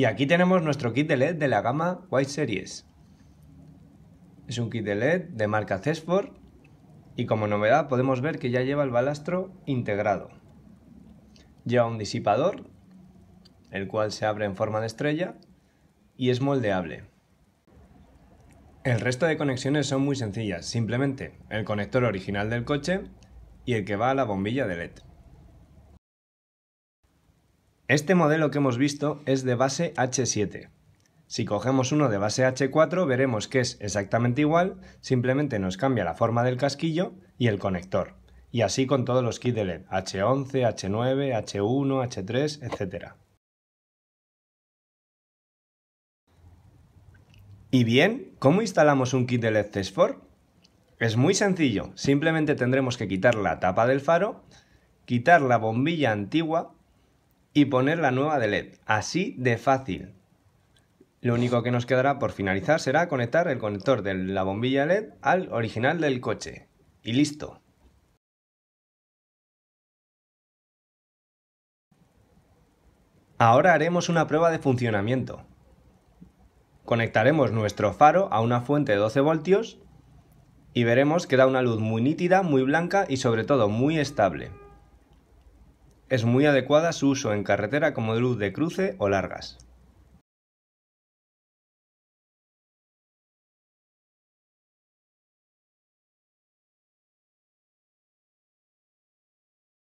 Y aquí tenemos nuestro kit de LED de la gama White Series. Es un kit de LED de marca Cesfor y como novedad podemos ver que ya lleva el balastro integrado. Lleva un disipador, el cual se abre en forma de estrella y es moldeable. El resto de conexiones son muy sencillas, simplemente el conector original del coche y el que va a la bombilla de LED. Este modelo que hemos visto es de base H7. Si cogemos uno de base H4 veremos que es exactamente igual, simplemente nos cambia la forma del casquillo y el conector. Y así con todos los kits de LED, H11, H9, H1, H3, etc. ¿Y bien? ¿Cómo instalamos un kit de LED CESFOR? Es muy sencillo, simplemente tendremos que quitar la tapa del faro, quitar la bombilla antigua y poner la nueva de LED. Así de fácil. Lo único que nos quedará por finalizar será conectar el conector de la bombilla LED al original del coche. Y listo. Ahora haremos una prueba de funcionamiento. Conectaremos nuestro faro a una fuente de 12 voltios y veremos que da una luz muy nítida, muy blanca y sobre todo muy estable. Es muy adecuada su uso en carretera como luz de cruce o largas.